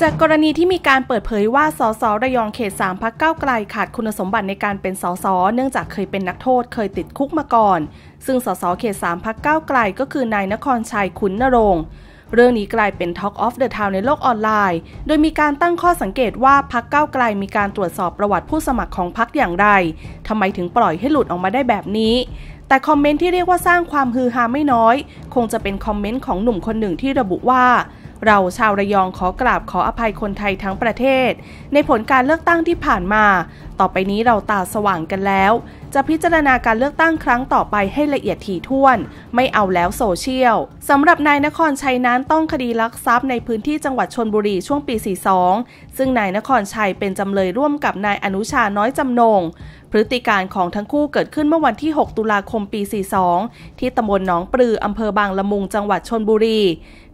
จากกรณีที่มีการเปิดเผยว่าสสระยองเขต 3 พักเก้าไกลขาดคุณสมบัติในการเป็นสสเนื่องจากเคยเป็นนักโทษเคยติดคุกมาก่อน ซึ่งสสเขต 3 พักเก้าไกลก็คือ นายนครชัยขุนนรงเรื่องนี้กลายเป็น Talk of the Town ในโลกออนไลน์ โดยมีการตั้งข้อสังเกตว่าพักเก้าไกลมีการตรวจสอบประวัติผู้สมัครของพักอย่างไรทำไมถึงปล่อยให้หลุดออกมาได้แบบนี้ แต่คอมเมนต์ที่เรียกว่าสร้างความฮือฮาไม่น้อย คงจะเป็นคอมเมนต์ของหนุ่มคนหนึ่งที่ระบุว่าเราชาวระยองขอกราบขออภัยคนไทยทั้งประเทศ ในผลการเลือกตั้งที่ผ่านมา ต่อไปนี้เราตาสว่างกันแล้วจะพิจารณาการเลือกตั้งครั้งต่อไปให้ละเอียดถี่ถ้วน ไม่เอาแล้วโซเชียลสำหรับนายนครชัยนั้นต้องคดีลักทรัพย์ในพื้นที่จังหวัดชนบุรีช่วงปี 42 ซึ่งนายนครชัยเป็นจำเลยร่วมกับนายอนุชาน้อยจำนง พฤติการของทั้งคู่เกิดขึ้นเมื่อวันที่ 6 ตุลาคมปี 42 ที่ตำบลหนองปลืออำเภอบางละมุงจังหวัดชนบุรี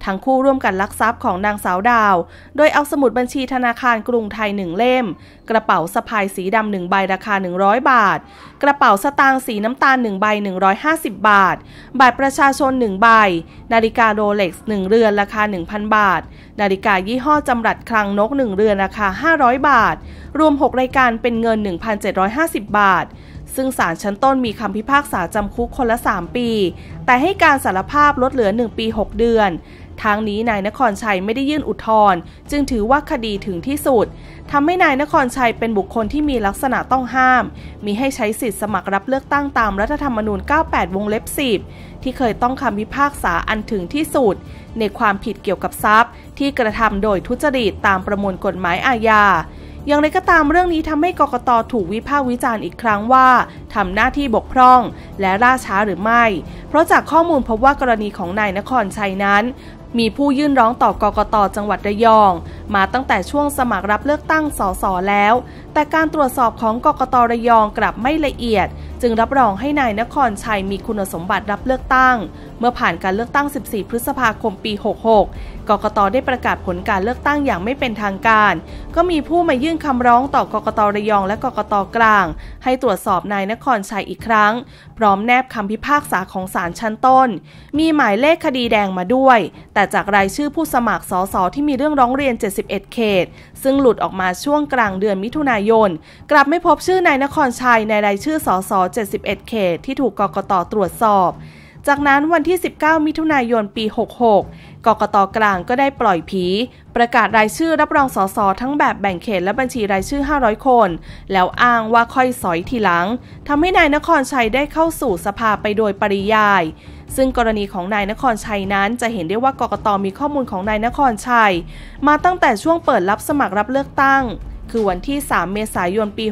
ทั้งคู่ร่วมกันลักทรัพย์ของนางสาวดาว โดยเอาสมุดบัญชีธนาคารกรุงไทยหนึ่งเล่มกระเป๋าสะพายสีดำหนึ่งใบราคา 100 บาทระเป๋าสตางค์สีน้ำตาล 1 ใบ 150 บาทบัตรประชาชน 1 ใบ นาฬิกาโรเล็กซ์1เรือนราคา 1,000 บาท นาฬิกายี่ห้อจำรัดคลังนก 1 เรือนราคา 500 บาท รวม 6 รายการเป็นเงิน 1,750 บาท ซึ่งศาลชั้นต้นมีคำพิพากษาจำคุกคนละ 3 ปี แต่ให้การสารภาพลดเหลือ 1 ปี 6 เดือนทางนี้ นายนครชัยไม่ได้ยื่นอุทธรณ์จึงถือว่าคดีถึงที่สุดทำให้นายนครชัยเป็นบุคคลที่มีลักษณะต้องห้าม มีให้ใช้สิทธิ์สมัครรับเลือกตั้งตามรัฐธรรมนูญ98 วงเล็บ10 ที่เคยต้องคำพิพากษาอันถึงที่สุด ในความผิดเกี่ยวกับทรัพย์ที่กระทำโดยทุจริตตามประมวลกฎหมายอาญาอย่างไรก็ตามเรื่องนี้ทำให้กกตถูกวิพากษ์วิจารณ์อีกครั้งว่าทำหน้าที่บกพร่องและล่าช้าหรือไม่ เพราะจากข้อมูลพบว่ากรณีของนายนครชัยนั้นมีผู้ยื่นร้องต่อกกตจังหวัดระยองมาตั้งแต่ช่วงสมัครรับเลือกตั้งสสแล้ว แต่การตรวจสอบของกกตระยองกลับไม่ละเอียด จึงรับรองให้นายนครชัยมีคุณสมบัติรับเลือกตั้ง เมื่อผ่านการเลือกตั้ง 14 พฤษภาคมปี 66กกตได้ประกาศผลการเลือกตั้งอย่างไม่เป็นทางการ ก็มีผู้มายื่นคำร้องต่อกกตระยองและกกตกลาง ให้ตรวจสอบนายนครชัยอีกครั้งพร้อมแนบคำพิพากษาของศาลชั้นต้น มีหมายเลขคดีแดงมาด้วย แต่จากรายชื่อผู้สมัครสสที่มีเรื่องร้องเรียน7 4 1เขต ซึ่งหลุดออกมาช่วงกลางเดือนมิถุนายน กลับไม่พบชื่อนายนครชัยในรายชื่อ สส 71 เขต ที่ถูกกกตตรวจสอบ จากนั้นวันที่ 19 มิถุนายน ปี 66กกตกลางก็ได้ปล่อยผีประกาศรายชื่อรับรอง สส ทั้งแบบแบ่งเขตและบัญชีรายชื่อ 500 คน แล้วอ้างว่าค่อยสอยทีหลังทำให้นายนครชัยได้เข้าสู่สภาไปโดยปริยายซึ่งกรณีของนายนครชัยนั้นจะเห็นได้ว่ากกตมีข้อมูลของนายนครชัย มาตั้งแต่ช่วงเปิดรับสมัครรับเลือกตั้ง คือวันที่ 3 เมษายนปี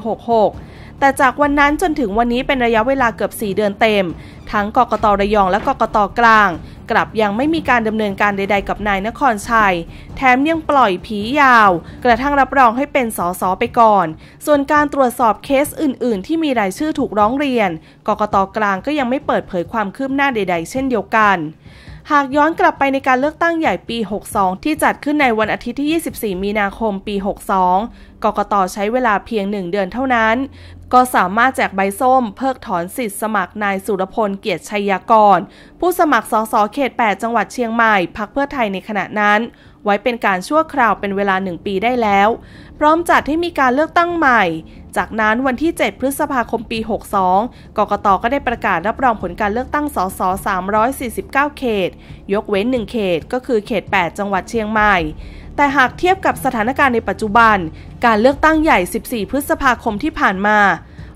66 แต่จากวันนั้นจนถึงวันนี้เป็นระยะเวลาเกือบ 4 เดือนเต็ม ทั้งกกตระยองและกกตกลางกลับยังไม่มีการดำเนินการใดๆ กับนายนครชัย แถมยังปล่อยผียาว กระทั่งรับรองให้เป็นสสไปก่อน ส่วนการตรวจสอบเคสอื่น ๆ ที่มีรายชื่อถูกร้องเรียน กกตกลางก็ยังไม่เปิดเผยความคืบหน้าใดๆเช่นเดียวกันหากย้อนกลับไปในการเลือกตั้งใหญ่ปี 62 ที่จัดขึ้นในวันอาทิตย์ที่ 24 มีนาคมปี 62กกตใช้เวลาเพียงหนึ่งเดือนเท่านั้น ก็สามารถแจกใบส้ม เพิกถอนสิทธิ์สมัครนายสุรพลเกียรติชัยยกรผู้สมัครสสเขต 8 จังหวัดเชียงใหม่ พักเพื่อไทยในขณะนั้น ไว้เป็นการชั่วคราวเป็นเวลาหนึ่งปีได้แล้ว พร้อมจัดให้มีการเลือกตั้งใหม่จากนั้นวันที่ 7 พฤษภาคมปี 62 กกต ก็ได้ประกาศรับรองผลการเลือกตั้ง สส 349 เขต ยกเว้น 1 เขต ก็คือ เขต 8 จังหวัดเชียงใหม่ แต่หากเทียบกับสถานการณ์ในปัจจุบัน การเลือกตั้งใหญ่ 14 พฤษภาคมที่ผ่านมา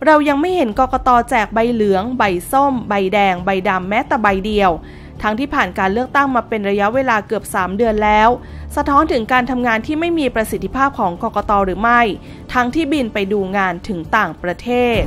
เรายังไม่เห็นกกต แจกใบเหลือง ใบส้ม ใบแดง ใบดำแม้แต่ใบเดียว ทั้งที่ผ่านการเลือกตั้งมาเป็นระยะเวลาเกือบ 3 เดือนแล้วสะท้อนถึงการทำงานที่ไม่มีประสิทธิภาพของกกตหรือไม่ ทั้งที่บินไปดูงานถึงต่างประเทศ